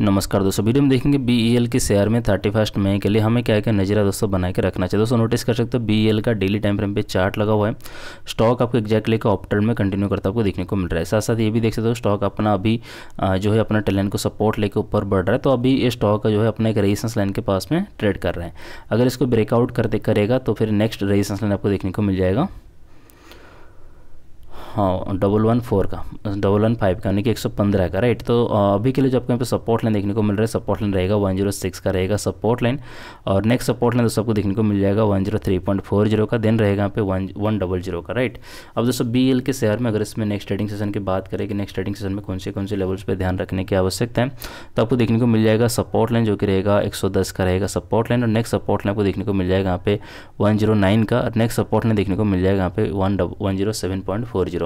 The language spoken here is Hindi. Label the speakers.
Speaker 1: नमस्कार दोस्तों वीडियो में देखेंगे बी ई एल के शेयर में थर्टी फर्स्ट मई के लिए हमें क्या क्या नज़रा दोस्तों बना के रखना चाहिए दोस्तों नोटिस कर सकते हो बी ई एल का डेली टाइम फ्रेम पे चार्ट लगा हुआ है स्टॉक आपको एक्जैक्टली का ऑप्टर्न में कंटिन्यू करता आपको देखने को मिल रहा है साथ साथ ये भी देख सकते हो स्टॉक अपना अभी जो है अपना टैलेंट को सपोर्ट लेकर ऊपर बढ़ रहा है तो अभी ये स्टॉक जो है अपना एक रेजिस्टेंस लाइन के पास में ट्रेड कर रहे हैं अगर इसको ब्रेकआउट करते करेगा तो फिर नेक्स्ट रेजिस्टेंस लाइन आपको देखने को मिल जाएगा हाँ डबल वन फोर का डबल वन फाइव का यानी कि एक सौ पंद्रह का राइट तो अभी के लिए जो आपको यहाँ पे सपोर्ट लाइन देखने को मिल रहा है सपोर्ट लाइन रहेगा वन जीरो सिक्स का रहेगा सपोर्ट लाइन और नेक्स्ट सपोर्ट लाइन दोस्तों आपको देखने को मिल जाएगा one zero three point four zero का देन रहेगा यहाँ पे वन वन डबल जीरो का राइट अब दोस्तों बी एल के शेयर में अगर इसमें नेक्स्ट ट्रेडिंग सेशन की बात करें कि नेक्स्ट ट्रेडिंग सेशन में कौन से कौन से लेवल्स पर ध्यान रखने की आवश्यकता है तो आपको देखने को मिल जाएगा सपोर्ट लाइन जो कि रहेगा एक सौ दस का रहेगा सपोर्ट लाइन और नेक्स्ट सपोर्ट लाइन आपको देखने को मिल जाएगा यहाँ पे वन जीरो नाइन का और नेक्स्ट सपोर्ट लाइन देखने को मिल जाएगा यहाँ पे one double one zero seven point four zero